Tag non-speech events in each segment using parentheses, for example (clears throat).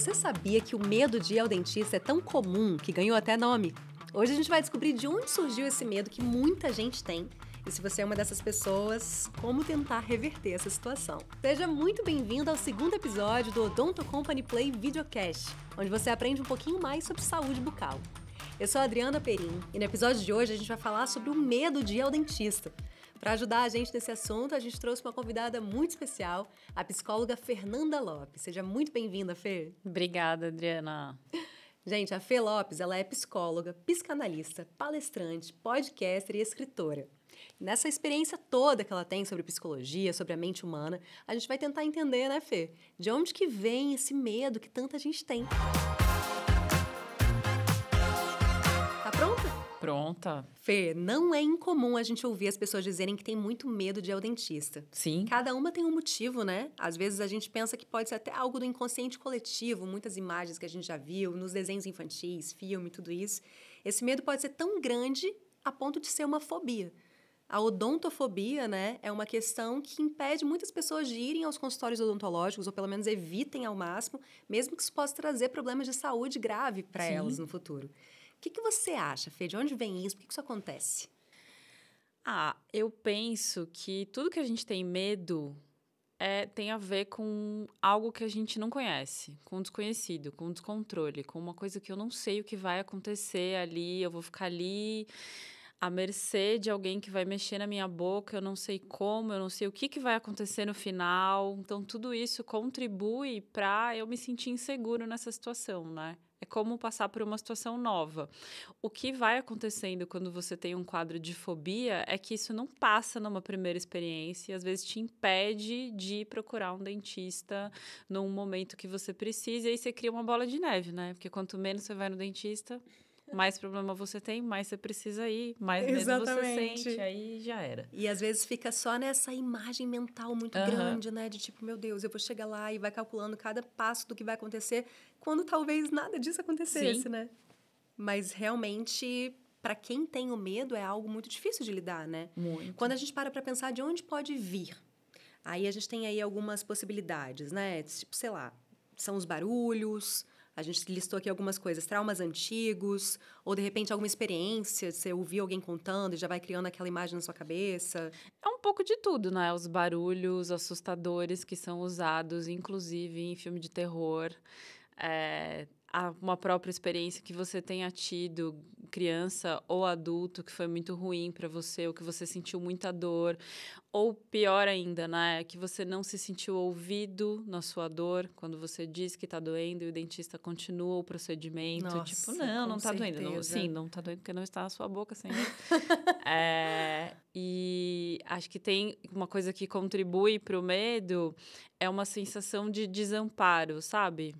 Você sabia que o medo de ir ao dentista é tão comum que ganhou até nome? Hoje a gente vai descobrir de onde surgiu esse medo que muita gente tem. E se você é uma dessas pessoas, como tentar reverter essa situação? Seja muito bem-vindo ao segundo episódio do Odonto Company Play Videocast, onde você aprende um pouquinho mais sobre saúde bucal. Eu sou a Adriana Perim e no episódio de hoje a gente vai falar sobre o medo de ir ao dentista, para ajudar a gente nesse assunto, a gente trouxe uma convidada muito especial, a psicóloga Fernanda Lopes. Seja muito bem-vinda, Fê. Obrigada, Adriana. Gente, a Fê Lopes, ela é psicóloga, psicanalista, palestrante, podcaster e escritora. Nessa experiência toda que ela tem sobre psicologia, sobre a mente humana, a gente vai tentar entender, né, Fê? De onde que vem esse medo que tanta gente tem? Música pronta. Fê, não é incomum a gente ouvir as pessoas dizerem que tem muito medo de ir ao dentista. Sim. Cada uma tem um motivo, né? Às vezes a gente pensa que pode ser até algo do inconsciente coletivo, muitas imagens que a gente já viu nos desenhos infantis, filme, tudo isso. Esse medo pode ser tão grande a ponto de ser uma fobia. A odontofobia, né, é uma questão que impede muitas pessoas de irem aos consultórios odontológicos, ou pelo menos evitem ao máximo, mesmo que isso possa trazer problemas de saúde grave para elas no futuro. O que, que você acha, Fê? De onde vem isso? Por que, que isso acontece? Ah, eu penso que tudo que a gente tem medo é, tem a ver com algo que a gente não conhece, com o desconhecido, com o descontrole, com uma coisa que eu não sei o que vai acontecer ali, eu vou ficar ali à mercê de alguém que vai mexer na minha boca, eu não sei como, eu não sei o que, que vai acontecer no final. Então, tudo isso contribui para eu me sentir inseguro nessa situação, né? É como passar por uma situação nova. O que vai acontecendo quando você tem um quadro de fobia é que isso não passa numa primeira experiência e às vezes te impede de procurar um dentista num momento que você precisa e aí você cria uma bola de neve, né? Porque quanto menos você vai no dentista, mais problema você tem, mais você precisa ir, mais Exatamente. medo você sente, aí já era. E às vezes fica só nessa imagem mental muito uhum. grande, né? De tipo, meu Deus, eu vou chegar lá e vai calculando cada passo do que vai acontecer, quando talvez nada disso acontecesse, Sim. né? Mas realmente para quem tem o medo é algo muito difícil de lidar, né? Muito. Quando a gente para para pensar de onde pode vir, aí a gente tem aí algumas possibilidades, né? Tipo, sei lá, são os barulhos, a gente listou aqui algumas coisas, traumas antigos, ou de repente alguma experiência, você ouviu alguém contando e já vai criando aquela imagem na sua cabeça. É um pouco de tudo, né? Os barulhos assustadores que são usados, inclusive em filme de terror. É, a uma própria experiência que você tenha tido, criança ou adulto, que foi muito ruim para você, ou que você sentiu muita dor, ou pior ainda, né, que você não se sentiu ouvido na sua dor, quando você diz que está doendo e o dentista continua o procedimento, tipo, Nossa, tipo, não, não está doendo, não, sim, não está doendo porque não está na sua boca, sem (laughs) é, e acho que tem uma coisa que contribui para o medo é uma sensação de desamparo, sabe?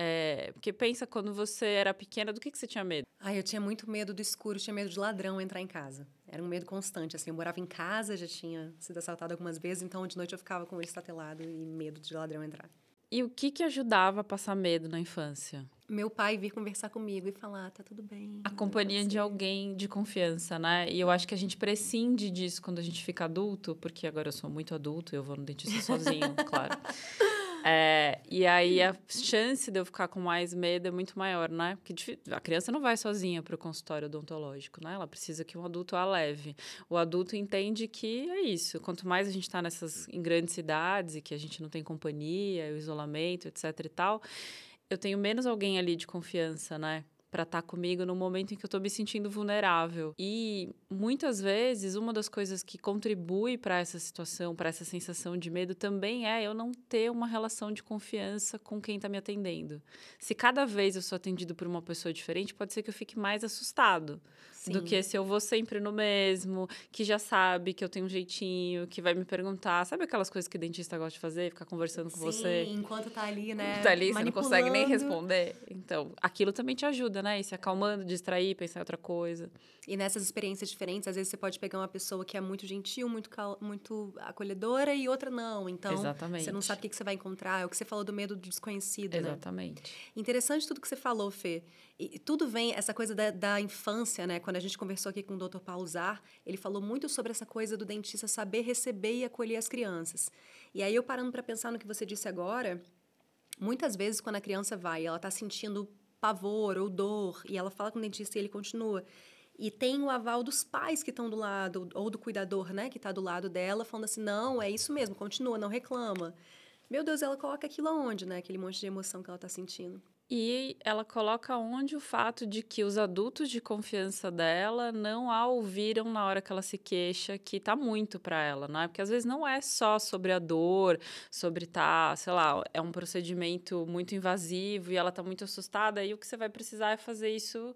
É, porque pensa, quando você era pequena, do que, que você tinha medo? Ah, eu tinha muito medo do escuro, tinha medo de ladrão entrar em casa. Era um medo constante, assim. Eu morava em casa, já tinha sido assaltada algumas vezes, então de noite eu ficava com ele estatelado e medo de ladrão entrar. E o que que ajudava a passar medo na infância? Meu pai vir conversar comigo e falar, ah, tá tudo bem. A companhia de alguém de confiança, né? E eu acho que a gente prescinde disso quando a gente fica adulto, porque agora eu sou muito adulto, eu vou no dentista sozinho, (laughs) claro. É, e aí a chance de eu ficar com mais medo é muito maior, né? Porque a criança não vai sozinha para o consultório odontológico, né? Ela precisa que um adulto a leve. O adulto entende que é isso. Quanto mais a gente está nessas em grandes cidades e que a gente não tem companhia, o isolamento, etc e tal, eu tenho menos alguém ali de confiança, né? para estar tá comigo no momento em que eu estou me sentindo vulnerável. E muitas vezes uma das coisas que contribui para essa situação, para essa sensação de medo também é eu não ter uma relação de confiança com quem está me atendendo. Se cada vez eu sou atendido por uma pessoa diferente, pode ser que eu fique mais assustado do que se eu vou sempre no mesmo, que já sabe que eu tenho um jeitinho, que vai me perguntar. Sabe aquelas coisas que o dentista gosta de fazer? Ficar conversando com Sim, você? Sim, enquanto tá ali, né? Tá ali, você não consegue nem responder. Então, aquilo também te ajuda, né? E se acalmando, distrair, pensar em outra coisa. E nessas experiências diferentes, às vezes você pode pegar uma pessoa que é muito gentil, muito, cal... muito acolhedora e outra não. Então, Exatamente. você não sabe o que você vai encontrar. É o que você falou do medo do desconhecido, Exatamente. né? Exatamente. Interessante tudo que você falou, Fê. E tudo vem, essa coisa da, da, infância, né? Quando a gente conversou aqui com o Dr. Paulo Zar, ele falou muito sobre essa coisa do dentista saber receber e acolher as crianças. E aí, eu parando para pensar no que você disse agora, muitas vezes quando a criança vai, ela está sentindo pavor ou dor, e ela fala com o dentista e ele continua. E tem o aval dos pais que estão do lado, ou do cuidador, né, que está do lado dela, falando assim: não, é isso mesmo, continua, não reclama. Meu Deus, ela coloca aquilo aonde, né? Aquele monte de emoção que ela está sentindo. E ela coloca onde o fato de que os adultos de confiança dela não a ouviram na hora que ela se queixa, que tá muito para ela, né? Porque às vezes não é só sobre a dor, sobre tá, sei lá, é um procedimento muito invasivo e ela tá muito assustada, e o que você vai precisar é fazer isso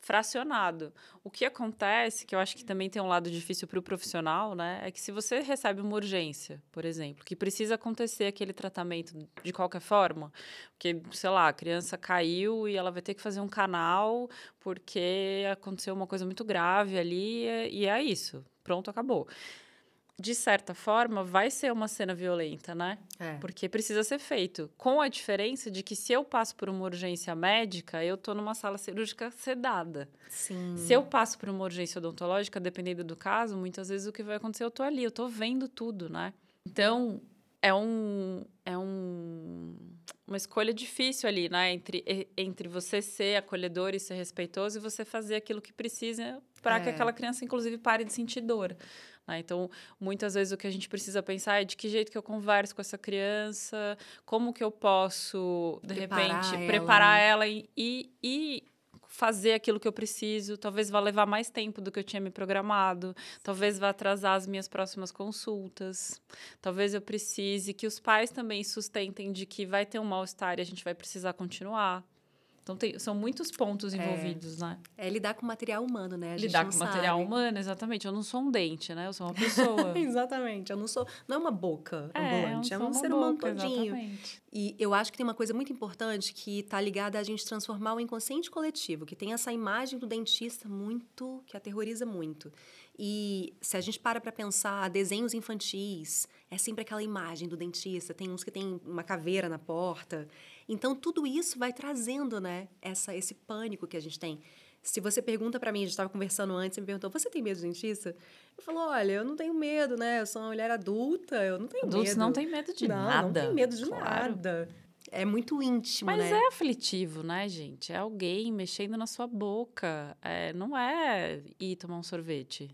fracionado. O que acontece, que eu acho que também tem um lado difícil para o profissional, né, é que se você recebe uma urgência, por exemplo, que precisa acontecer aquele tratamento de qualquer forma, porque, sei lá, a criança caiu e ela vai ter que fazer um canal porque aconteceu uma coisa muito grave ali e é isso, pronto, acabou de certa forma, vai ser uma cena violenta, né? É. Porque precisa ser feito. Com a diferença de que se eu passo por uma urgência médica, eu tô numa sala cirúrgica sedada. Sim. Se eu passo por uma urgência odontológica, dependendo do caso, muitas vezes o que vai acontecer, eu tô ali, eu tô vendo tudo, né? Então, é um... É um uma escolha difícil ali, né? Entre, entre você ser acolhedor e ser respeitoso e você fazer aquilo que precisa para é. que aquela criança, inclusive, pare de sentir dor. Né? Então, muitas vezes o que a gente precisa pensar é de que jeito que eu converso com essa criança, como que eu posso, de preparar repente, ela. preparar né? ela e, e fazer aquilo que eu preciso, talvez vá levar mais tempo do que eu tinha me programado, talvez vá atrasar as minhas próximas consultas, talvez eu precise que os pais também sustentem de que vai ter um mal-estar e a gente vai precisar continuar. Então, tem, são muitos pontos é. envolvidos, é, né? É lidar com material humano, né? lidar com sabe. material humano, exatamente. Eu não sou um dente, né? Eu sou uma pessoa. (laughs) exatamente. Eu não sou... Não é uma boca é, ambulante. É um ser humano todinho. Exatamente. E eu acho que tem uma coisa muito importante que está ligada a gente transformar o inconsciente coletivo, que tem essa imagem do dentista muito... que aterroriza muito. E se a gente para para pensar desenhos infantis, é sempre aquela imagem do dentista. Tem uns que tem uma caveira na porta... Então tudo isso vai trazendo, né, essa esse pânico que a gente tem. Se você pergunta para mim, a gente estava conversando antes, você me perguntou: "Você tem medo de dentista?" Eu falo: "Olha, eu não tenho medo, né? Eu sou uma mulher adulta, eu não tenho Adultos medo." Adultos não tem medo de não, nada. Não tem medo de claro. nada. É muito íntimo, Mas né? é aflitivo, né, gente? É alguém mexendo na sua boca. É, não é ir tomar um sorvete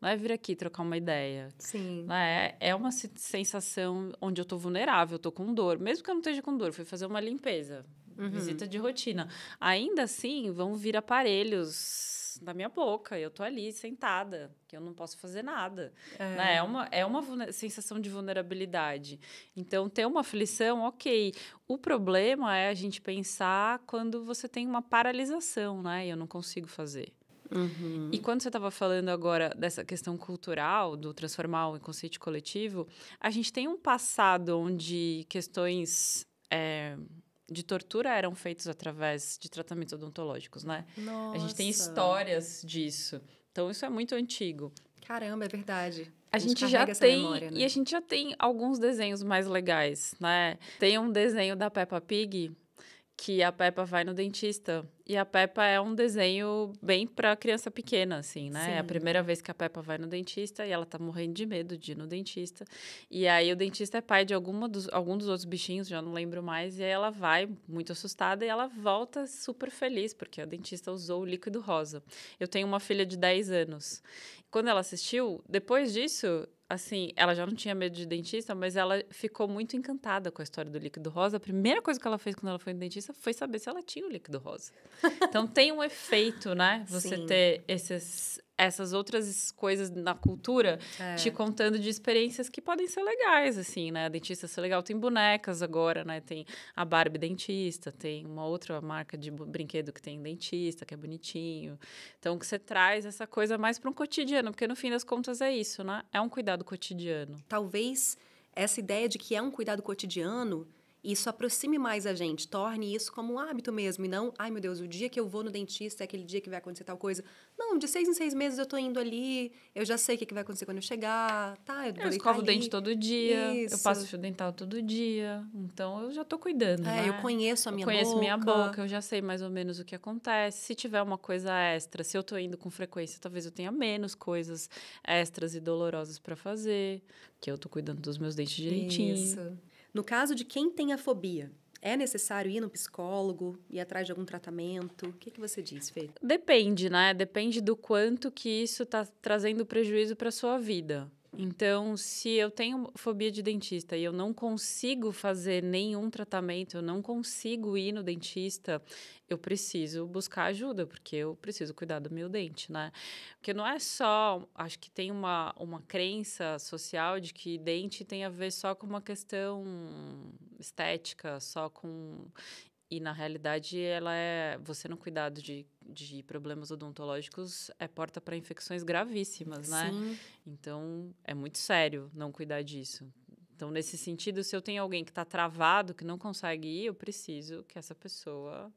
não é vir aqui trocar uma ideia. Sim. Né? É uma sensação onde eu tô vulnerável, eu tô com dor. Mesmo que eu não esteja com dor, fui fazer uma limpeza, uhum. visita de rotina. Ainda assim, vão vir aparelhos na minha boca, eu tô ali sentada, que eu não posso fazer nada. É, né? é uma, é uma sensação de vulnerabilidade. Então, ter uma aflição, ok. O problema é a gente pensar quando você tem uma paralisação, né? Eu não consigo fazer. Uhum. E quando você estava falando agora dessa questão cultural, do transformar o inconsciente coletivo, a gente tem um passado onde questões. É, de tortura eram feitas através de tratamentos odontológicos, né? Nossa. A gente tem histórias disso. Então isso é muito antigo. Caramba, é verdade. A, a gente, já tem memória, né? e a gente já tem alguns desenhos mais legais, né? Tem um desenho da Peppa Pig que a Peppa vai no dentista. E a Peppa é um desenho bem para criança pequena, assim, né? Sim. É a primeira vez que a Peppa vai no dentista e ela tá morrendo de medo de ir no dentista. E aí o dentista é pai de alguma dos, algum dos outros bichinhos, já não lembro mais. E aí ela vai muito assustada e ela volta super feliz, porque o dentista usou o líquido rosa. Eu tenho uma filha de 10 anos. Quando ela assistiu, depois disso, assim, ela já não tinha medo de dentista, mas ela ficou muito encantada com a história do líquido rosa. A primeira coisa que ela fez quando ela foi no dentista foi saber se ela tinha o líquido rosa. (laughs) então tem um efeito, né? Você Sim. ter esses essas outras coisas na cultura é. te contando de experiências que podem ser legais, assim, né? dentista ser legal. Tem bonecas agora, né? Tem a Barbie dentista, tem uma outra marca de brinquedo que tem dentista, que é bonitinho. Então, que você traz essa coisa mais para um cotidiano, porque no fim das contas é isso, né? É um cuidado cotidiano. Talvez essa ideia de que é um cuidado cotidiano isso aproxime mais a gente, torne isso como um hábito mesmo, e não, ai meu Deus, o dia que eu vou no dentista é aquele dia que vai acontecer tal coisa. Não, de seis em seis meses eu tô indo ali, eu já sei o que vai acontecer quando eu chegar, tá? Eu, eu escovo o dente todo dia, isso. eu passo fio dental todo dia, então eu já tô cuidando. É, né? eu conheço a minha eu conheço boca. minha boca, eu já sei mais ou menos o que acontece. Se tiver uma coisa extra, se eu tô indo com frequência, talvez eu tenha menos coisas extras e dolorosas para fazer, que eu tô cuidando dos meus dentes direitinho. Isso. No caso de quem tem a fobia, é necessário ir no psicólogo, ir atrás de algum tratamento? O que, que você diz, Fê? Depende, né? Depende do quanto que isso está trazendo prejuízo para sua vida. Então, se eu tenho fobia de dentista e eu não consigo fazer nenhum tratamento, eu não consigo ir no dentista, eu preciso buscar ajuda, porque eu preciso cuidar do meu dente, né? Porque não é só. Acho que tem uma, uma crença social de que dente tem a ver só com uma questão estética, só com e na realidade, ela é você não cuidado de, de problemas odontológicos é porta para infecções gravíssimas, né? Sim. Então é muito sério não cuidar disso. Então, nesse sentido, se eu tenho alguém que está travado, que não consegue ir, eu preciso que essa pessoa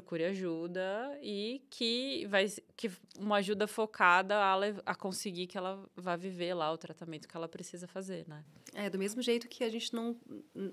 procure ajuda e que vai que uma ajuda focada a, a conseguir que ela vá viver lá o tratamento que ela precisa fazer, né? É, do mesmo jeito que a gente não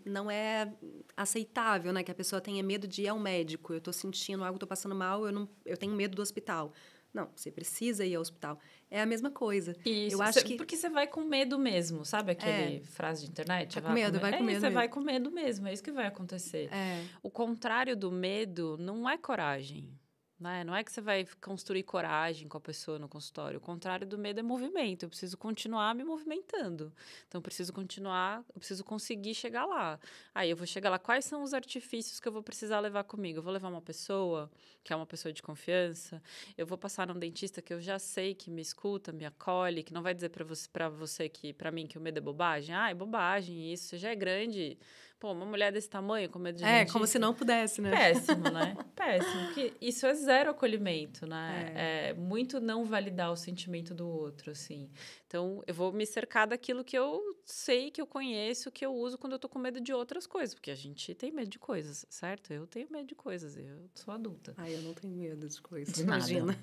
não é aceitável, né, que a pessoa tenha medo de ir ao médico, eu estou sentindo algo, estou passando mal, eu não eu tenho medo do hospital. Não, você precisa ir ao hospital. É a mesma coisa. Isso, eu acho cê, que... Porque você vai com medo mesmo, sabe aquele é. frase de internet? Tá vai com é, medo, vai com medo. Você vai com medo mesmo, é isso que vai acontecer. É. O contrário do medo não é coragem. Né? Não é que você vai construir coragem com a pessoa no consultório. O contrário do medo é movimento. Eu preciso continuar me movimentando. Então, eu preciso continuar, eu preciso conseguir chegar lá. Aí, eu vou chegar lá. Quais são os artifícios que eu vou precisar levar comigo? Eu vou levar uma pessoa que é uma pessoa de confiança. Eu vou passar num dentista que eu já sei que me escuta, me acolhe, que não vai dizer para você, você que, para mim, que o medo é bobagem. Ah, é bobagem isso. Você já é grande. Pô, uma mulher desse tamanho com medo de É, como se não pudesse, né? Péssimo, né? (laughs) Péssimo. que isso é zero acolhimento, né? É. é. muito não validar o sentimento do outro, assim. Então, eu vou me cercar daquilo que eu sei, que eu conheço, que eu uso quando eu tô com medo de outras coisas. Porque a gente tem medo de coisas, certo? Eu tenho medo de coisas, eu sou adulta. Ah eu não tenho medo de coisas, de imagina.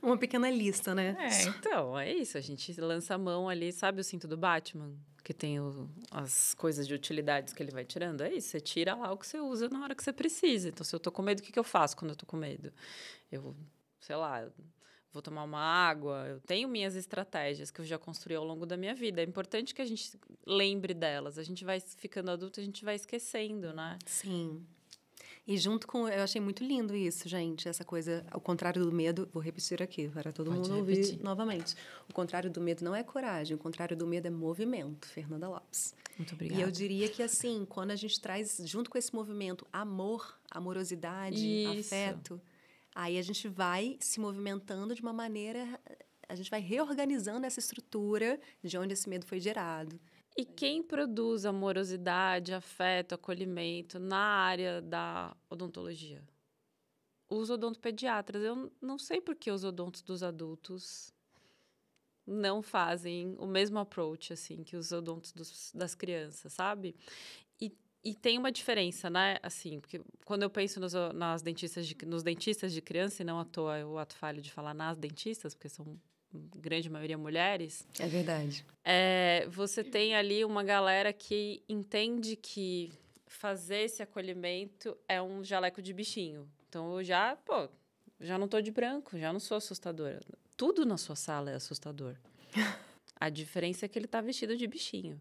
Uma pequena lista, né? É, então, é isso. A gente lança a mão ali, sabe o cinto do Batman? que tem o, as coisas de utilidades que ele vai tirando. É isso, você tira lá o que você usa na hora que você precisa. Então, se eu tô com medo, o que, que eu faço quando eu tô com medo? Eu, sei lá, eu vou tomar uma água. Eu tenho minhas estratégias que eu já construí ao longo da minha vida. É importante que a gente lembre delas. A gente vai ficando adulto, a gente vai esquecendo, né? Sim. E junto com. Eu achei muito lindo isso, gente. Essa coisa, ao contrário do medo, vou repetir aqui para todo Pode mundo repetir. ouvir novamente. O contrário do medo não é coragem, o contrário do medo é movimento, Fernanda Lopes. Muito obrigada. E eu diria que, assim, quando a gente traz junto com esse movimento amor, amorosidade, isso. afeto, aí a gente vai se movimentando de uma maneira. A gente vai reorganizando essa estrutura de onde esse medo foi gerado e quem produz amorosidade, afeto, acolhimento na área da odontologia? Os odontopediatras. Eu não sei por que os odontos dos adultos não fazem o mesmo approach assim que os odontos dos, das crianças, sabe? E, e tem uma diferença, né? Assim, porque quando eu penso nos, nas dentistas de, nos dentistas de criança, e não à toa eu ato falho de falar nas dentistas, porque são grande maioria mulheres. É verdade. É, você tem ali uma galera que entende que fazer esse acolhimento é um jaleco de bichinho. Então eu já, pô, já não tô de branco, já não sou assustadora. Tudo na sua sala é assustador. (laughs) A diferença é que ele tá vestido de bichinho.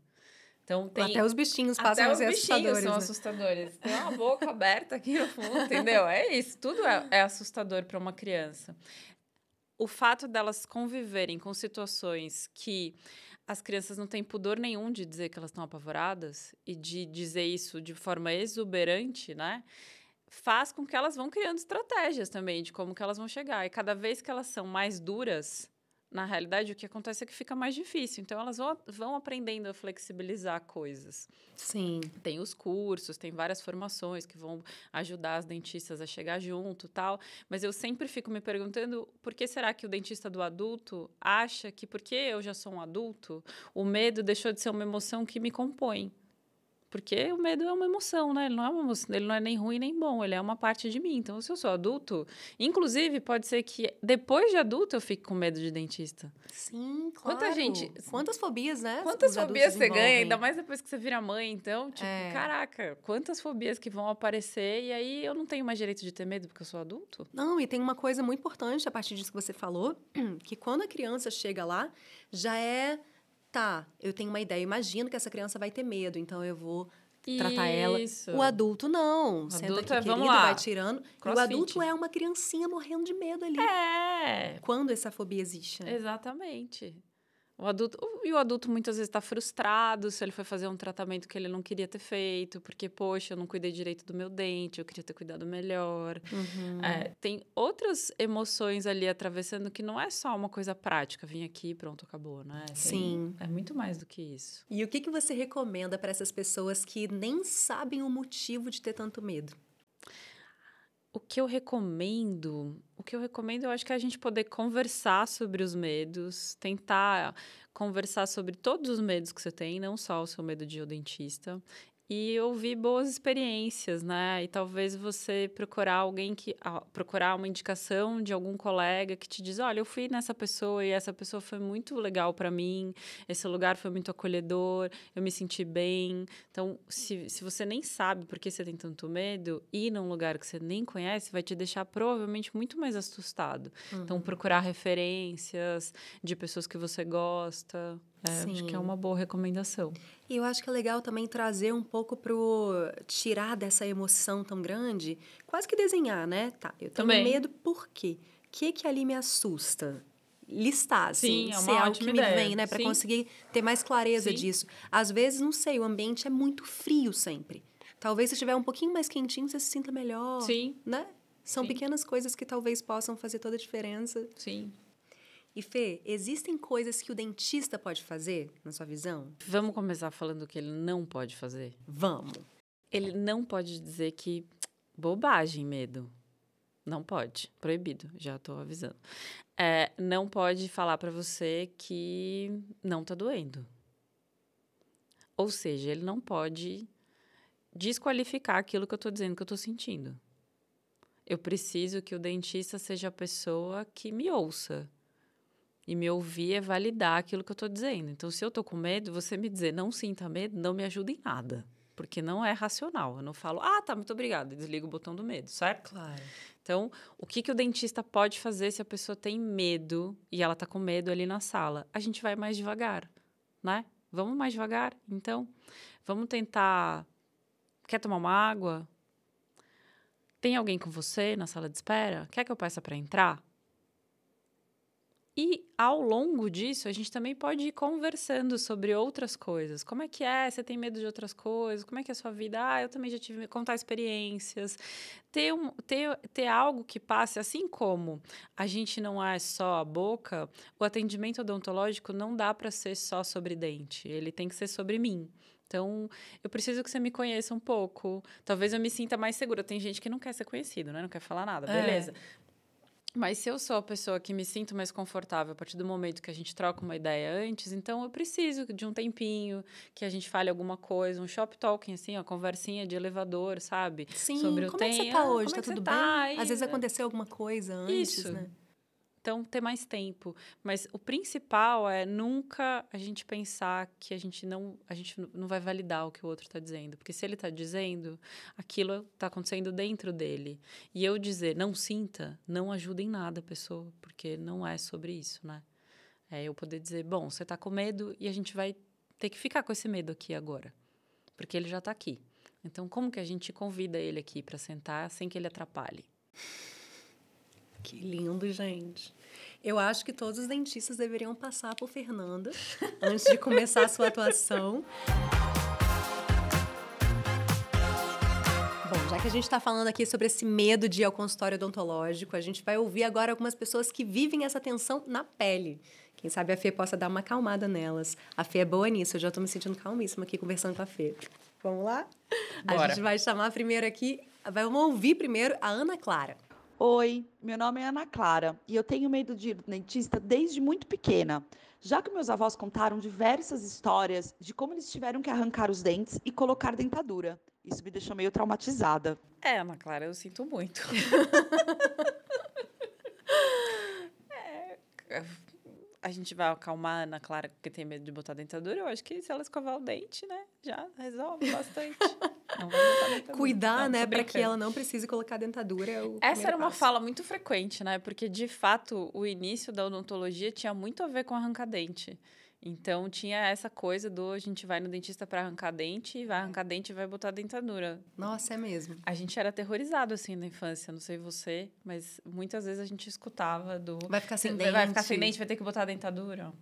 Então tem até os bichinhos passam até a ser os bichinhos assustadores, são né? assustadores. Tem uma boca aberta aqui no fundo, entendeu? É isso, tudo é, é assustador para uma criança o fato delas conviverem com situações que as crianças não têm pudor nenhum de dizer que elas estão apavoradas e de dizer isso de forma exuberante, né? Faz com que elas vão criando estratégias também de como que elas vão chegar. E cada vez que elas são mais duras, na realidade, o que acontece é que fica mais difícil. Então, elas vão, vão aprendendo a flexibilizar coisas. Sim. Tem os cursos, tem várias formações que vão ajudar as dentistas a chegar junto tal. Mas eu sempre fico me perguntando por que será que o dentista do adulto acha que porque eu já sou um adulto, o medo deixou de ser uma emoção que me compõe. Porque o medo é uma emoção, né? Ele não é, uma, ele não é nem ruim nem bom, ele é uma parte de mim. Então, se eu sou adulto, inclusive, pode ser que depois de adulto eu fique com medo de dentista. Sim, claro. Quanta gente. Quantas fobias, né? Quantas fobias você ganha, ainda mais depois que você vira mãe. Então, tipo, é. caraca, quantas fobias que vão aparecer. E aí eu não tenho mais direito de ter medo porque eu sou adulto. Não, e tem uma coisa muito importante a partir disso que você falou, (clears throat) que quando a criança chega lá, já é Tá, eu tenho uma ideia, imagino que essa criança vai ter medo, então eu vou tratar ela. O adulto não. O Senta adulto aqui, é, querido, vai tirando. o adulto é uma criancinha morrendo de medo ali. É. Quando essa fobia existe. Né? Exatamente. O adulto, e o adulto muitas vezes está frustrado se ele foi fazer um tratamento que ele não queria ter feito, porque, poxa, eu não cuidei direito do meu dente, eu queria ter cuidado melhor. Uhum. É, tem outras emoções ali atravessando que não é só uma coisa prática, vim aqui, pronto, acabou, né? Tem, Sim. É muito mais do que isso. E o que, que você recomenda para essas pessoas que nem sabem o motivo de ter tanto medo? o que eu recomendo? O que eu recomendo, eu acho que é a gente poder conversar sobre os medos, tentar conversar sobre todos os medos que você tem, não só o seu medo de ir ao dentista e ouvir boas experiências, né? E talvez você procurar alguém que ah, procurar uma indicação de algum colega que te diz, olha, eu fui nessa pessoa e essa pessoa foi muito legal para mim, esse lugar foi muito acolhedor, eu me senti bem. Então, se, se você nem sabe por que você tem tanto medo, ir num lugar que você nem conhece vai te deixar provavelmente muito mais assustado. Então, uhum. Então, procurar referências de pessoas que você gosta. É, acho que é uma boa recomendação. E eu acho que é legal também trazer um pouco para tirar dessa emoção tão grande, quase que desenhar, né? Tá, eu tenho também. medo por quê? O que que ali me assusta? listar, assim, Sim, é ser é algo que me vem, né? Para conseguir ter mais clareza Sim. disso. Às vezes, não sei, o ambiente é muito frio sempre. Talvez se estiver um pouquinho mais quentinho, você se sinta melhor. Sim. Né? São Sim. pequenas coisas que talvez possam fazer toda a diferença. Sim. E Fê, existem coisas que o dentista pode fazer, na sua visão? Vamos começar falando o que ele não pode fazer? Vamos. Ele não pode dizer que bobagem, medo. Não pode, proibido, já estou avisando. É, não pode falar para você que não está doendo. Ou seja, ele não pode desqualificar aquilo que eu estou dizendo que eu estou sentindo. Eu preciso que o dentista seja a pessoa que me ouça, e me ouvir é validar aquilo que eu estou dizendo. Então, se eu estou com medo, você me dizer não sinta medo não me ajuda em nada. Porque não é racional. Eu não falo, ah, tá, muito obrigada, desligo o botão do medo, certo? Claro. Então, o que, que o dentista pode fazer se a pessoa tem medo e ela tá com medo ali na sala? A gente vai mais devagar, né? Vamos mais devagar? Então, vamos tentar. Quer tomar uma água? Tem alguém com você na sala de espera? Quer que eu peça para entrar? E ao longo disso, a gente também pode ir conversando sobre outras coisas. Como é que é? Você tem medo de outras coisas? Como é que é a sua vida? Ah, eu também já tive contar experiências. Ter, um, ter, ter algo que passe, assim como a gente não é só a boca, o atendimento odontológico não dá para ser só sobre dente. Ele tem que ser sobre mim. Então, eu preciso que você me conheça um pouco. Talvez eu me sinta mais segura. Tem gente que não quer ser conhecido, né? Não quer falar nada. É. Beleza. Mas se eu sou a pessoa que me sinto mais confortável a partir do momento que a gente troca uma ideia antes, então eu preciso de um tempinho que a gente fale alguma coisa, um shop talking, assim, uma conversinha de elevador, sabe? Sim, Sobre como é que você tá ah, hoje? É tá tudo tá bem? Às vezes é. aconteceu alguma coisa antes, Isso. né? então ter mais tempo. Mas o principal é nunca a gente pensar que a gente não, a gente não vai validar o que o outro está dizendo. Porque se ele está dizendo, aquilo está acontecendo dentro dele. E eu dizer, não sinta, não ajuda em nada a pessoa, porque não é sobre isso, né? É eu poder dizer, bom, você está com medo e a gente vai ter que ficar com esse medo aqui agora, porque ele já está aqui. Então, como que a gente convida ele aqui para sentar sem que ele atrapalhe? Que lindo, gente. Eu acho que todos os dentistas deveriam passar por Fernanda (laughs) antes de começar a sua atuação. Bom, já que a gente está falando aqui sobre esse medo de ir ao consultório odontológico, a gente vai ouvir agora algumas pessoas que vivem essa tensão na pele. Quem sabe a Fê possa dar uma acalmada nelas. A Fê é boa nisso, eu já estou me sentindo calmíssima aqui conversando com a Fê. Vamos lá? Bora. A gente vai chamar primeiro aqui, vamos ouvir primeiro a Ana Clara. Oi, meu nome é Ana Clara e eu tenho medo de ir ao dentista desde muito pequena, já que meus avós contaram diversas histórias de como eles tiveram que arrancar os dentes e colocar dentadura. Isso me deixou meio traumatizada. É, Ana Clara, eu sinto muito. (laughs) é, a gente vai acalmar a Ana Clara porque tem medo de botar dentadura, eu acho que se ela escovar o dente, né, já resolve bastante. (laughs) Cuidar, não, né, para que ela não precise colocar dentadura. É Essa era uma passo. fala muito frequente, né, porque de fato o início da odontologia tinha muito a ver com arrancar dente. Então tinha essa coisa do a gente vai no dentista para arrancar dente, vai arrancar dente e vai botar dentadura. Nossa, é mesmo. A gente era aterrorizado assim na infância, não sei você, mas muitas vezes a gente escutava do vai ficar sem dente, vai ficar sem dente, vai ter que botar dentadura.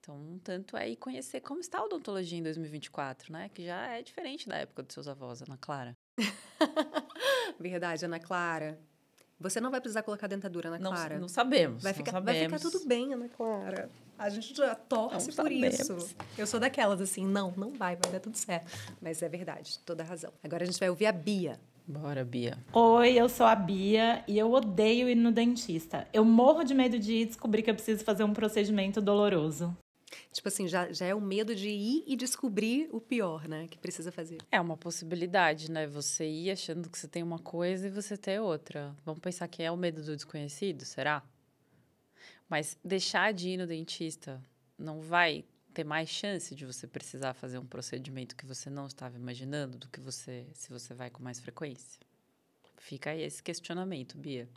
Então, tanto é ir conhecer como está a odontologia em 2024, né? Que já é diferente da época dos seus avós, Ana Clara. (laughs) Verdade, Ana Clara. Você não vai precisar colocar dentadura, Ana Clara. Não, não sabemos. Vai ficar, não sabemos. vai ficar tudo bem, Ana Clara. A gente já torce não por sabemos. isso. Eu sou daquelas assim, não, não vai, vai dar tudo certo. Mas é verdade, toda razão. Agora a gente vai ouvir a Bia. Bora, Bia. Oi, eu sou a Bia e eu odeio ir no dentista. Eu morro de medo de ir descobrir que eu preciso fazer um procedimento doloroso. Tipo assim, já, já é o medo de ir e descobrir o pior, né? Que precisa fazer. É uma possibilidade, né? Você ir achando que você tem uma coisa e você tem outra. Vamos pensar que é o medo do desconhecido, será? Mas deixar de ir no dentista não vai ter mais chance de você precisar fazer um procedimento que você não estava imaginando do que você se você vai com mais frequência. Fica aí esse questionamento, Bia.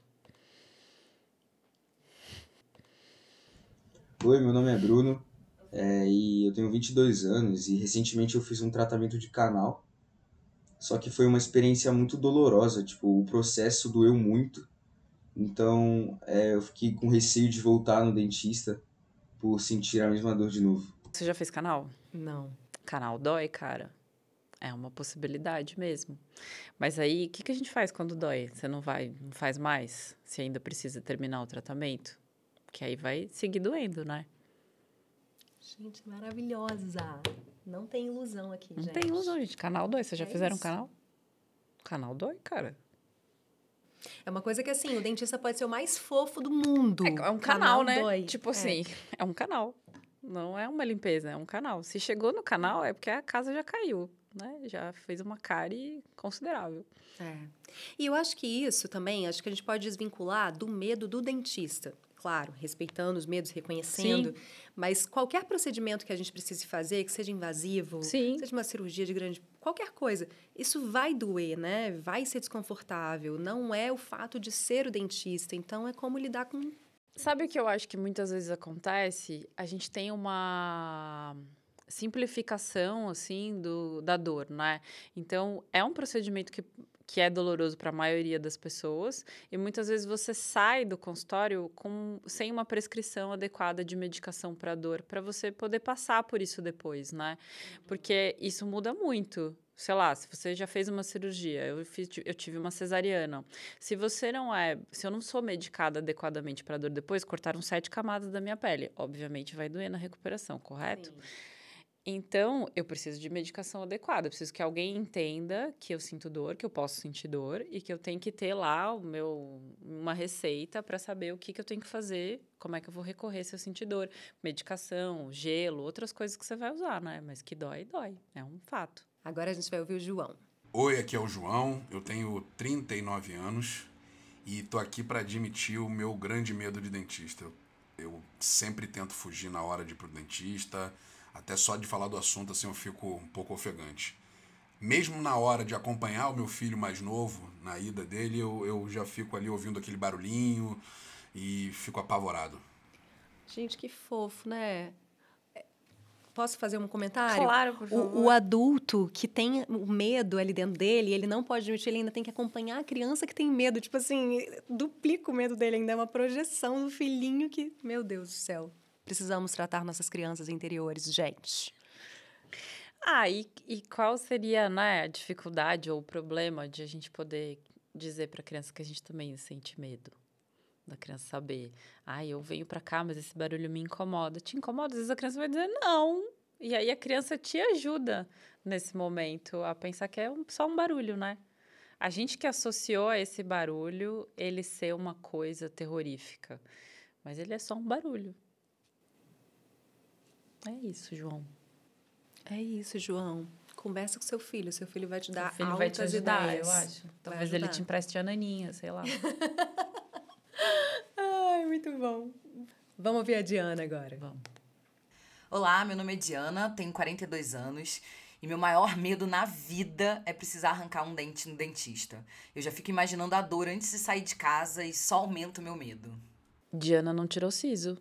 Oi, meu nome é Bruno, é, e eu tenho 22 anos e recentemente eu fiz um tratamento de canal. Só que foi uma experiência muito dolorosa, tipo, o processo doeu muito. Então, é, eu fiquei com receio de voltar no dentista por sentir a mesma dor de novo. Você já fez canal? Não. Canal dói, cara. É uma possibilidade mesmo. Mas aí, o que, que a gente faz quando dói? Você não vai, não faz mais? Se ainda precisa terminar o tratamento? Que aí vai seguir doendo, né? Gente, maravilhosa! Ah, não tem ilusão aqui, Não gente. Não tem ilusão, gente. Canal 2, vocês já é fizeram isso. canal? Canal 2, cara. É uma coisa que, assim, o dentista pode ser o mais fofo do mundo. É, é um canal, canal né? Dois. Tipo assim, é. é. um canal. Não é uma limpeza, é um canal. Se chegou no canal, é porque a casa já caiu. Né? Já fez uma cárie considerável. É. E eu acho que isso também, acho que a gente pode desvincular do medo do dentista claro, respeitando os medos, reconhecendo. Sim. Mas qualquer procedimento que a gente precise fazer, que seja invasivo, Sim. seja uma cirurgia de grande. qualquer coisa, isso vai doer, né? Vai ser desconfortável. Não é o fato de ser o dentista. Então, é como lidar com. Sabe o que eu acho que muitas vezes acontece? A gente tem uma simplificação assim do da dor, né? Então é um procedimento que que é doloroso para a maioria das pessoas, e muitas vezes você sai do consultório com, sem uma prescrição adequada de medicação para dor, para você poder passar por isso depois, né? Uhum. Porque isso muda muito. Sei lá, se você já fez uma cirurgia, eu, fiz, eu tive uma cesariana. Se você não é, se eu não sou medicada adequadamente para dor depois, cortaram sete camadas da minha pele. Obviamente vai doer na recuperação, correto? Sim. Então, eu preciso de medicação adequada. Eu preciso que alguém entenda que eu sinto dor, que eu posso sentir dor e que eu tenho que ter lá o meu, uma receita para saber o que, que eu tenho que fazer, como é que eu vou recorrer se eu sentir dor. Medicação, gelo, outras coisas que você vai usar, né? Mas que dói, dói. É um fato. Agora a gente vai ouvir o João. Oi, aqui é o João. Eu tenho 39 anos e tô aqui para admitir o meu grande medo de dentista. Eu sempre tento fugir na hora de ir para o dentista até só de falar do assunto assim eu fico um pouco ofegante. Mesmo na hora de acompanhar o meu filho mais novo, na ida dele, eu, eu já fico ali ouvindo aquele barulhinho e fico apavorado. Gente, que fofo, né? É, posso fazer um comentário? Claro, por favor. O, o, adulto que tem o medo ali dentro dele, ele não pode admitir, ele ainda tem que acompanhar a criança que tem medo. Tipo assim, duplica o medo dele ainda, é uma projeção do filhinho que, meu Deus do céu precisamos tratar nossas crianças interiores, gente? Ah, e, e qual seria né, a dificuldade ou o problema de a gente poder dizer para a criança que a gente também sente medo? Da criança saber, ah, eu venho para cá, mas esse barulho me incomoda. Te incomoda? Às vezes a criança vai dizer, não, e aí a criança te ajuda nesse momento a pensar que é um, só um barulho, né? A gente que associou a esse barulho ele ser uma coisa terrorífica, mas ele é só um barulho. É isso, João. É isso, João. Conversa com seu filho. Seu filho vai te dar altas filho vai te ajudar, ideias. eu acho. Talvez ele te empreste a naninha, sei lá. (laughs) Ai, muito bom. Vamos ouvir a Diana agora. Vamos. Olá, meu nome é Diana, tenho 42 anos. E meu maior medo na vida é precisar arrancar um dente no dentista. Eu já fico imaginando a dor antes de sair de casa e só aumenta o meu medo. Diana não tirou siso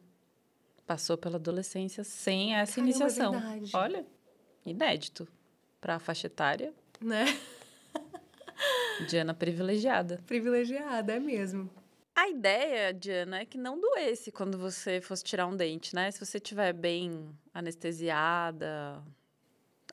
passou pela adolescência sem essa Caramba, é iniciação. É Olha, inédito para a faixa etária, né? (laughs) Diana privilegiada. Privilegiada, é mesmo. A ideia, Diana, é que não doesse quando você fosse tirar um dente, né? Se você estiver bem anestesiada,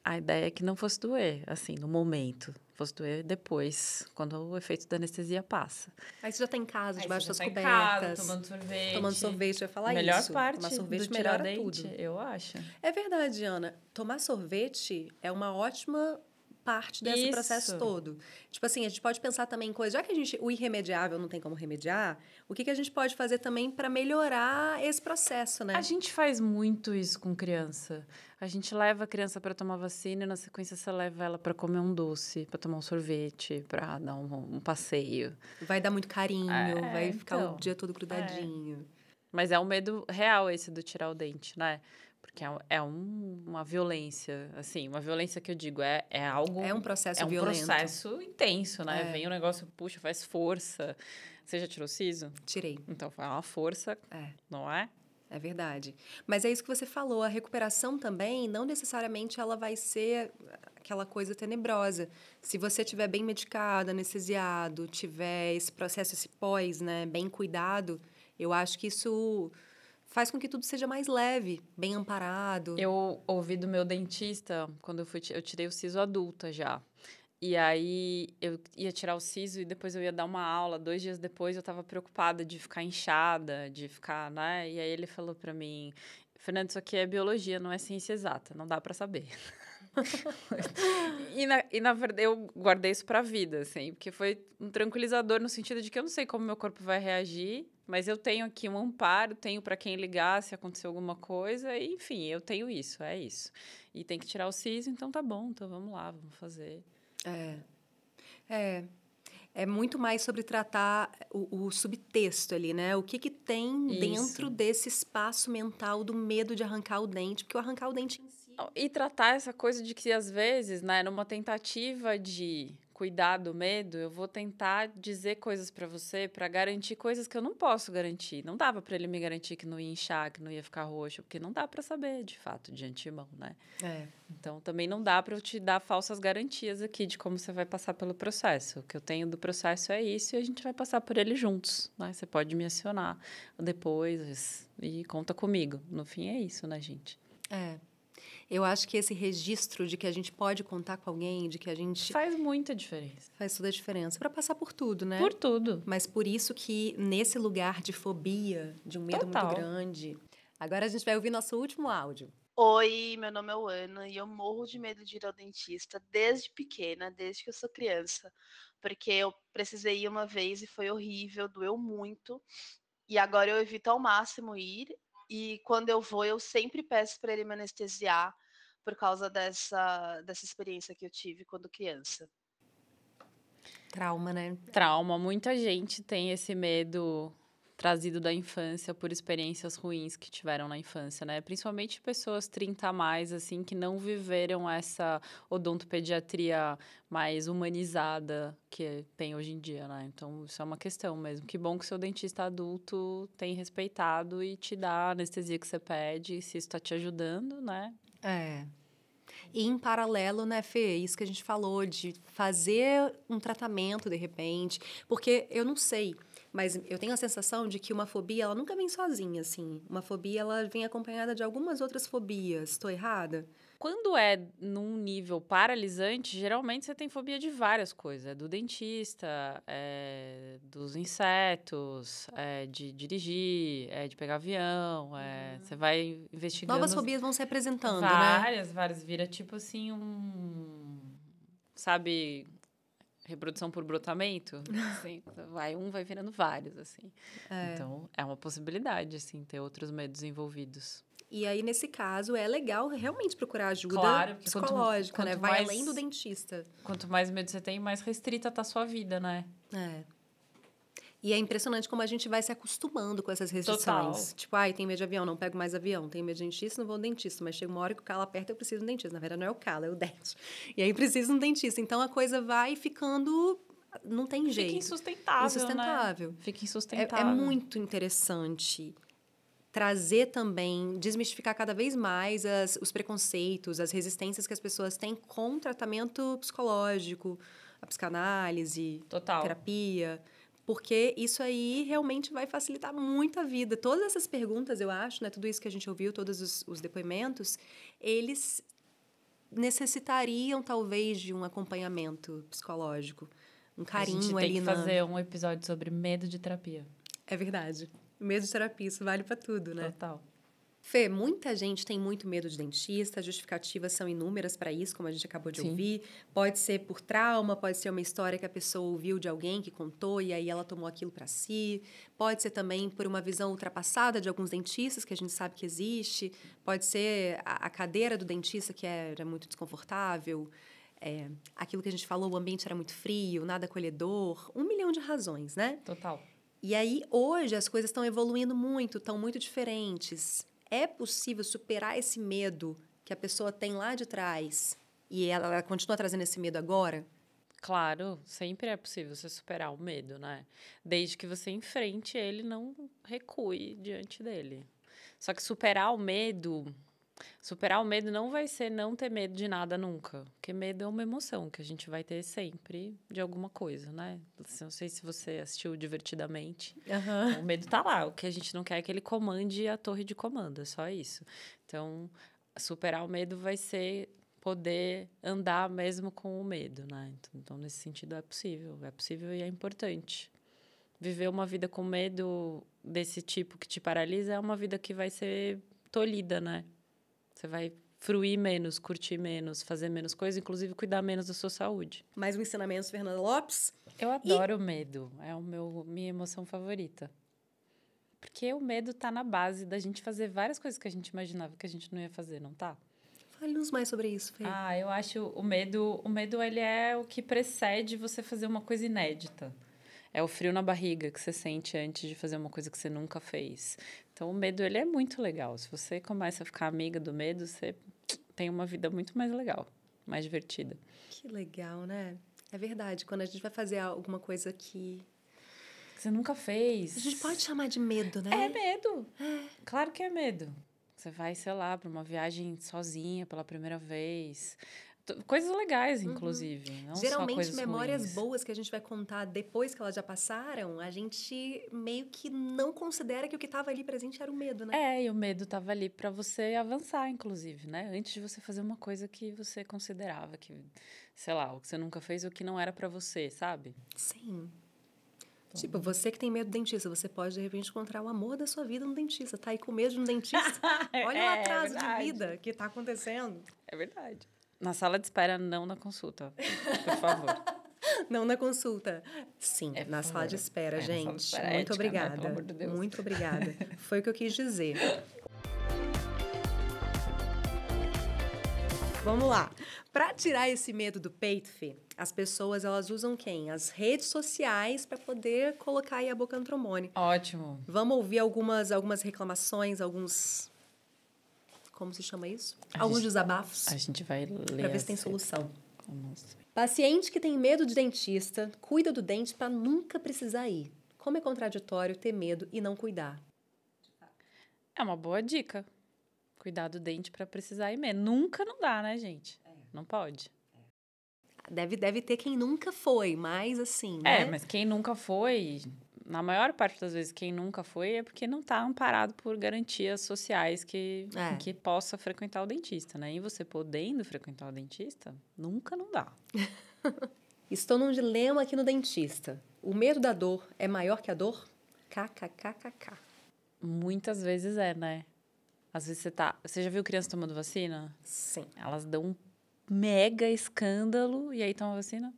a ideia é que não fosse doer, assim, no momento posso doer é depois, quando o efeito da anestesia passa. Aí você já está em casa, Aí debaixo das tá cobertas. Casa, tomando sorvete. Tomando sorvete, eu ia falar melhor isso. Parte tomar sorvete do melhora tudo. Eu acho. É verdade, Ana. Tomar sorvete é uma ótima parte desse Isso. processo todo. Tipo assim, a gente pode pensar também em coisas, já que a gente o irremediável não tem como remediar, o que, que a gente pode fazer também para melhorar esse processo, né? A gente faz muito isso com criança. A gente leva a criança para tomar vacina e na sequência você leva ela para comer um doce, para tomar um sorvete, para dar um, um, passeio. Vai dar muito carinho, é, vai ficar então, o dia todo é. grudadinho. É. Mas é um medo real esse do tirar o dente, né? Porque é, é um, uma violência, assim, uma violência que eu digo, é, é algo... É um processo violento. É um processo intenso, né? É. Vem o um negócio, puxa, faz força. Você já tirou siso? Tirei. Então, foi uma força, é. não é? É verdade. Mas é isso que você falou, a recuperação também, não necessariamente ela vai ser aquela coisa tenebrosa. Se você estiver bem medicado, anestesiado, tiver esse processo, esse pós, né, bem cuidado, eu acho que isso faz com que tudo seja mais leve, bem amparado. Eu ouvi do meu dentista, quando eu, fui, eu tirei o siso adulta já. E aí eu ia tirar o siso e depois eu ia dar uma aula. Dois dias depois eu estava preocupada de ficar inchada, de ficar, né? E aí ele falou para mim, Fernando, isso aqui é biologia, não é ciência exata, não dá para saber. (laughs) e, na, e na verdade eu guardei isso para vida, assim, porque foi um tranquilizador no sentido de que eu não sei como meu corpo vai reagir, mas eu tenho aqui um amparo, tenho para quem ligar se acontecer alguma coisa, e, enfim, eu tenho isso, é isso. E tem que tirar o siso, então tá bom, então vamos lá, vamos fazer. É. É. É muito mais sobre tratar o, o subtexto ali, né? O que, que tem Isso. dentro desse espaço mental do medo de arrancar o dente, porque o arrancar o dente em si. E tratar essa coisa de que, às vezes, né, numa tentativa de cuidar do medo, eu vou tentar dizer coisas para você para garantir coisas que eu não posso garantir. Não dava para ele me garantir que não ia inchar, que não ia ficar roxo, porque não dá para saber de fato de antemão, né? É. Então também não dá para eu te dar falsas garantias aqui de como você vai passar pelo processo. O que eu tenho do processo é isso e a gente vai passar por ele juntos, né? Você pode me acionar depois e conta comigo. No fim é isso, né, gente? É. Eu acho que esse registro de que a gente pode contar com alguém, de que a gente. Faz muita diferença. Faz toda a diferença. Para passar por tudo, né? Por tudo. Mas por isso que nesse lugar de fobia, de um medo Total. muito grande. Agora a gente vai ouvir nosso último áudio. Oi, meu nome é Ana e eu morro de medo de ir ao dentista desde pequena, desde que eu sou criança, porque eu precisei ir uma vez e foi horrível, doeu muito, e agora eu evito ao máximo ir. E quando eu vou, eu sempre peço para ele me anestesiar, por causa dessa, dessa experiência que eu tive quando criança. Trauma, né? Trauma. Muita gente tem esse medo trazido da infância por experiências ruins que tiveram na infância, né? Principalmente pessoas 30 a mais, assim, que não viveram essa odontopediatria mais humanizada que tem hoje em dia, né? Então, isso é uma questão mesmo. Que bom que seu dentista adulto tem respeitado e te dá a anestesia que você pede, se isso está te ajudando, né? É. E em paralelo, né, Fê, é isso que a gente falou de fazer um tratamento de repente, porque eu não sei, mas eu tenho a sensação de que uma fobia, ela nunca vem sozinha, assim. Uma fobia, ela vem acompanhada de algumas outras fobias. Estou errada? quando é num nível paralisante, geralmente você tem fobia de várias coisas. É do dentista, é dos insetos, é de dirigir, é de pegar avião. É... Uhum. Você vai investigando. Novas fobias vão se apresentando, várias, né? Várias, várias. Vira tipo assim um. Sabe, reprodução por brotamento, (laughs) assim, vai um vai virando vários assim. É. Então é uma possibilidade assim ter outros medos envolvidos. E aí, nesse caso, é legal realmente procurar ajuda claro, psicológica, né? quanto, né? Vai mais, além do dentista. Quanto mais medo você tem, mais restrita tá a sua vida, né? É. E é impressionante como a gente vai se acostumando com essas restrições. Total. Tipo, ai, tem medo de avião, não pego mais avião. Tem medo de dentista, não vou ao dentista. Mas chega uma hora que o calo aperta, eu preciso de um dentista. Na verdade, não é o calo, é o dente. E aí preciso de um dentista. Então a coisa vai ficando. Não tem jeito. Fica insustentável. Insustentável. Né? Fica insustentável. É, é muito interessante trazer também, desmistificar cada vez mais as, os preconceitos, as resistências que as pessoas têm com tratamento psicológico, a psicanálise, Total. terapia. Porque isso aí realmente vai facilitar muito a vida. Todas essas perguntas, eu acho, né, tudo isso que a gente ouviu, todos os, os depoimentos, eles necessitariam talvez de um acompanhamento psicológico, um carinho a gente tem ali que na... fazer um episódio sobre medo de terapia. É verdade medo de terapia, isso vale para tudo, né? Total. Fê, muita gente tem muito medo de dentista, justificativas são inúmeras para isso, como a gente acabou de Sim. ouvir. Pode ser por trauma, pode ser uma história que a pessoa ouviu de alguém que contou e aí ela tomou aquilo para si. Pode ser também por uma visão ultrapassada de alguns dentistas que a gente sabe que existe. Pode ser a, cadeira do dentista que era muito desconfortável. É, aquilo que a gente falou, o ambiente era muito frio, nada acolhedor. Um milhão de razões, né? Total. E aí, hoje, as coisas estão evoluindo muito, estão muito diferentes. É possível superar esse medo que a pessoa tem lá de trás e ela, ela continua trazendo esse medo agora? Claro, sempre é possível você superar o medo, né? Desde que você enfrente ele, não recue diante dele. Só que superar o medo Superar o medo não vai ser não ter medo de nada nunca. Porque medo é uma emoção que a gente vai ter sempre de alguma coisa, né? Assim, não sei se você assistiu divertidamente. Uhum. o medo tá lá. O que a gente não quer é que ele comande a torre de comando. É só isso. Então, superar o medo vai ser poder andar mesmo com o medo, né? Então, então nesse sentido, é possível. É possível e é importante. Viver uma vida com medo desse tipo que te paralisa é uma vida que vai ser tolhida, né? Você vai fruir menos, curtir menos, fazer menos coisas inclusive cuidar menos da sua saúde. Mais um ensinamento, Fernanda Lopes. Eu adoro e... o medo, é o meu minha emoção favorita. Porque o medo tá na base da gente fazer várias coisas que a gente imaginava que a gente não ia fazer, não tá? Fale-nos mais sobre isso, Fê. Ah, eu acho o medo, o medo ele é o que precede você fazer uma coisa inédita. É o frio na barriga que você sente antes de fazer uma coisa que você nunca fez. Então, o medo, ele é muito legal. Se você começa a ficar amiga do medo, você tem uma vida muito mais legal, mais divertida. Que legal, né? É verdade. Quando a gente vai fazer alguma coisa que você nunca fez. A gente pode chamar de medo, né? É medo. É. Claro que é medo. Você vai, sei lá, para uma viagem sozinha pela primeira vez. Coisas legais, uhum. inclusive. Uhum. Geralmente, memórias ruins. boas que a gente vai contar depois que elas já passaram, a gente meio que não considera que o que estava ali presente era o medo, né? É, e o medo estava ali para você avançar, inclusive, né? Antes de você fazer uma coisa que você considerava que, sei lá, o que você nunca fez o que não era para você, sabe? Sim. Então tipo, você que tem medo do dentista, você pode de repente encontrar o amor da sua vida no dentista. Tá aí com medo no dentista? (laughs) É, Olha é, o atraso é de vida que tá acontecendo. É verdade. Na sala de espera, não na consulta. Por favor. (laughs) não na consulta. Sim, é, na, sala espera, é, na sala de espera, gente. É Muito ética, né? obrigada. Né? De Muito obrigada. (laughs) Foi o que eu quis dizer. Vamos lá. Para tirar esse medo do peito, Fê, as pessoas elas usam quem? As redes sociais para poder colocar aí a boca no trombone. Ótimo. Vamos ouvir algumas algumas reclamações, alguns como se chama isso? A Alguns gente, desabafos. A gente vai ler. Pra ver se tem solução. Nossa. Paciente que tem medo de dentista, cuida do dente para nunca precisar ir. Como é contraditório ter medo e não cuidar? É uma boa dica. Cuidar do dente para precisar ir mesmo. Nunca não dá, né, gente? É. Não pode. Deve, deve ter quem nunca foi, mas assim. É, né? mas quem nunca foi, na maior parte das vezes, quem nunca foi é porque não está amparado por garantias sociais que, é. que possa frequentar o dentista, né? E você podendo frequentar o dentista, nunca não dá. (laughs) Estou num dilema aqui no dentista. O medo da dor é maior que a dor? KKKKK. Muitas vezes é, né? Às vezes você tá. Você já viu criança tomando vacina? Sim. Elas dão um mega escândalo e aí tomam vacina?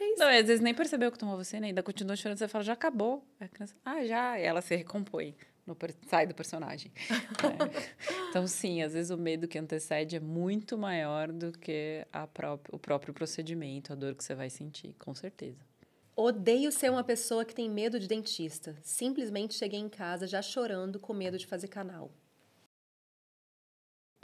É Não, às vezes nem percebeu que tomou vacina, ainda continua chorando. Você fala, já acabou. A criança, ah, já. E ela se recompõe, no, sai do personagem. (laughs) é. Então, sim, às vezes o medo que antecede é muito maior do que a próprio o próprio procedimento, a dor que você vai sentir, com certeza. Odeio ser uma pessoa que tem medo de dentista. Simplesmente cheguei em casa já chorando com medo de fazer canal.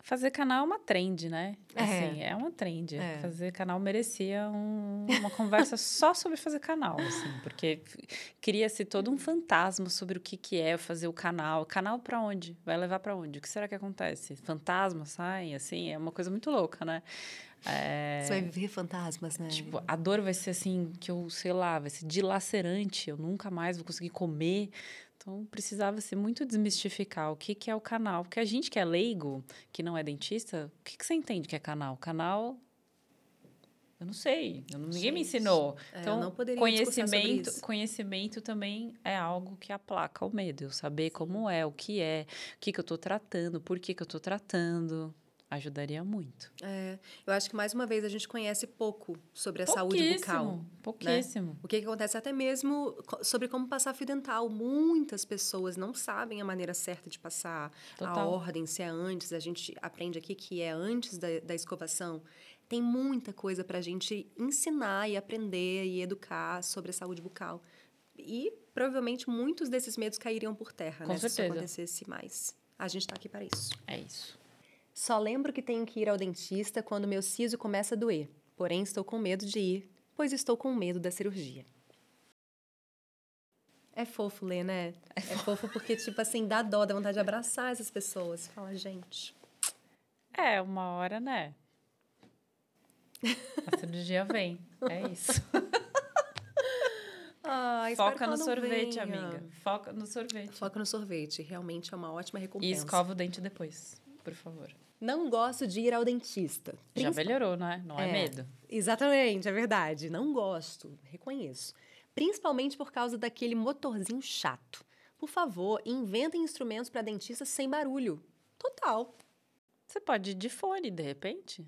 Fazer canal é uma trend, né? É. Assim, é, é uma trend. É. Fazer canal merecia um, uma conversa (laughs) só sobre fazer canal, assim, porque cria-se todo um fantasma sobre o que, que é fazer o canal. Canal para onde? Vai levar para onde? O que será que acontece? Fantasmas saem, assim, é uma coisa muito louca, né? É... Você vai viver fantasmas, né? Tipo, a dor vai ser assim, que eu sei lá, vai ser dilacerante. Eu nunca mais vou conseguir comer, então, precisava se muito desmistificar o que, que é o canal. Porque a gente que é leigo, que não é dentista, o que, que você entende que é canal? Canal. Eu não sei, eu não, ninguém gente, me ensinou. É, então, conhecimento, conhecimento também é algo que aplaca o medo. Eu saber como é, o que é, o que, que eu estou tratando, por que, que eu estou tratando ajudaria muito. É, eu acho que mais uma vez a gente conhece pouco sobre a saúde bucal. Pouquíssimo. Né? O que, que, acontece até mesmo sobre como passar fio dental. Muitas pessoas não sabem a maneira certa de passar Total. a ordem, se é antes. A gente aprende aqui que é antes da, da escovação. Tem muita coisa para a gente ensinar e aprender e educar sobre a saúde bucal. E provavelmente muitos desses medos cairiam por terra, Com né? Certeza. Se isso acontecesse mais. A gente está aqui para isso. É isso. Só lembro que tenho que ir ao dentista quando meu siso começa a doer, porém estou com medo de ir, pois estou com medo da cirurgia. É fofo ler, né? É, é fofo porque, tipo assim, dá dó, dá vontade de abraçar essas pessoas. Fala, gente. É, uma hora, né? A cirurgia vem. É isso. Ah, (laughs) Foca no sorvete, venha. amiga. Foca no sorvete. Foca no sorvete. Realmente é uma ótima recompensa. E escova o dente depois por favor. Não gosto de ir ao dentista. Já melhorou, né? Não é, é medo. Exatamente, é verdade. Não gosto, reconheço. Principalmente por causa daquele motorzinho chato. Por favor, inventem instrumentos para dentista sem barulho. Total. Você pode ir de fone, de repente?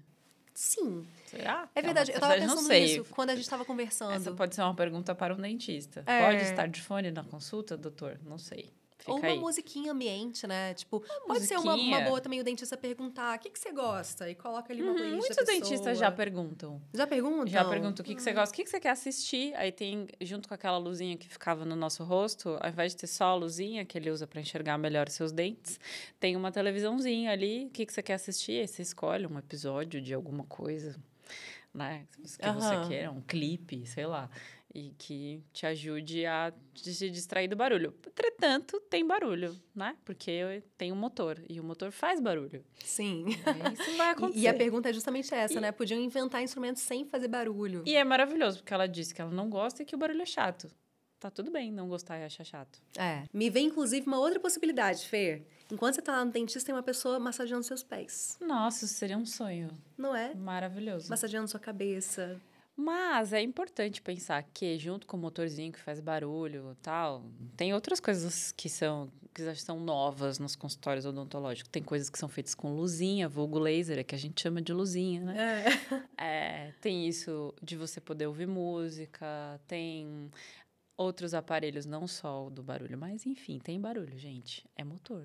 Sim. Será? É verdade. É Eu estava pensando nisso quando a gente estava conversando. Essa pode ser uma pergunta para um dentista. É... Pode estar de fone na consulta, doutor? Não sei. Fica Ou uma aí. musiquinha ambiente, né? Tipo, uma pode musiquinha. ser uma, uma, boa também o dentista perguntar o que, que você gosta e coloca ali uma uhum, playlist Muitos dentistas já perguntam. Já perguntam? Já perguntam o que, que você hum. gosta, o que, que você quer assistir. Aí tem, junto com aquela luzinha que ficava no nosso rosto, ao invés de ter só a luzinha que ele usa para enxergar melhor seus dentes, tem uma televisãozinha ali, o que, que você quer assistir. Aí você escolhe um episódio de alguma coisa, né? Que uhum. você queira, um clipe, sei lá e que te ajude a se distrair do barulho. Entretanto, tem barulho, né? Porque tem um motor e o motor faz barulho. Sim. É, isso vai acontecer. (laughs) E, e a pergunta é justamente essa, e, né? Podiam inventar instrumentos sem fazer barulho. E é maravilhoso, porque ela disse que ela não gosta e que o barulho é chato. Tá tudo bem não gostar e achar chato. É. Me vem, inclusive, uma outra possibilidade, Fer. Enquanto você tá lá no dentista, tem uma pessoa massageando seus pés. Nossa, isso seria um sonho. Não é? Maravilhoso. Massageando sua cabeça mas é importante pensar que junto com o motorzinho que faz barulho tal, tem outras coisas que são que já são novas nos consultórios odontológicos. Tem coisas que são feitas com luzinha, vulgo laser, é que a gente chama de luzinha, né? É. (laughs) É, tem isso de você poder ouvir música, tem outros aparelhos, não só o do barulho, mas enfim, tem barulho, gente. É motor.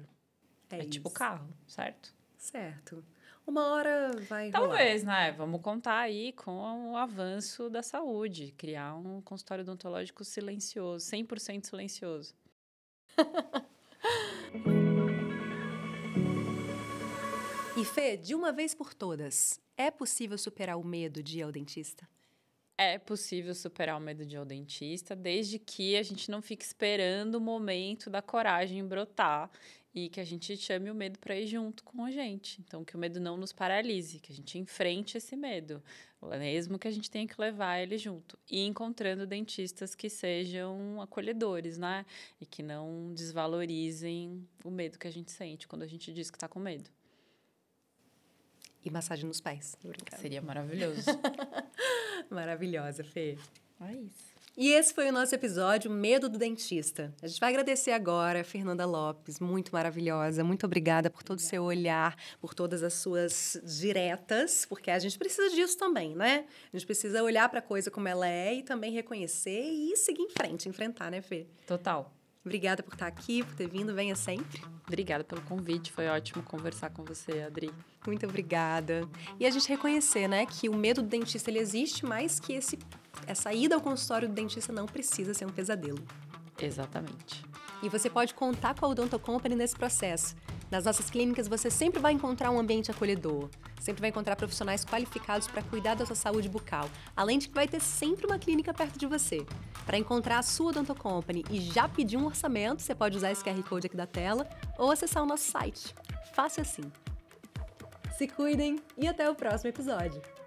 É, é tipo carro, certo? Certo uma hora vai Talvez, rolar. né? Vamos contar aí com o avanço da saúde, criar um consultório odontológico silencioso, 100% silencioso. (laughs) e Fê, de uma vez por todas, é possível superar o medo de ir ao dentista? É possível superar o medo de ir ao dentista, desde que a gente não fique esperando o momento da coragem brotar e que a gente chame o medo para ir junto com a gente. Então, que o medo não nos paralise, que a gente enfrente esse medo, mesmo que a gente tenha que levar ele junto. E encontrando dentistas que sejam acolhedores, né? E que não desvalorizem o medo que a gente sente quando a gente diz que está com medo. E massagem nos pés. Obrigada. Seria maravilhoso. (laughs) Maravilhosa, Fê. É isso. E esse foi o nosso episódio Medo do Dentista. A gente vai agradecer agora a Fernanda Lopes, muito maravilhosa. Muito obrigada por todo o seu olhar, por todas as suas diretas, porque a gente precisa disso também, né? A gente precisa olhar para a coisa como ela é e também reconhecer e seguir em frente, enfrentar, né, Fê? Total. Obrigada por estar aqui, por ter vindo, venha sempre. Obrigada pelo convite, foi ótimo conversar com você, Adri. Muito obrigada. E a gente reconhecer, né, que o medo do dentista ele existe, mas que esse essa ida ao consultório do dentista não precisa ser um pesadelo. Exatamente. E você pode contar com a Odonto Company nesse processo. Nas nossas clínicas você sempre vai encontrar um ambiente acolhedor, sempre vai encontrar profissionais qualificados para cuidar da sua saúde bucal, além de que vai ter sempre uma clínica perto de você. Para encontrar a sua Odonto Company e já pedir um orçamento, você pode usar esse QR Code aqui da tela ou acessar o nosso site. Fácil assim. Se cuidem e até o próximo episódio!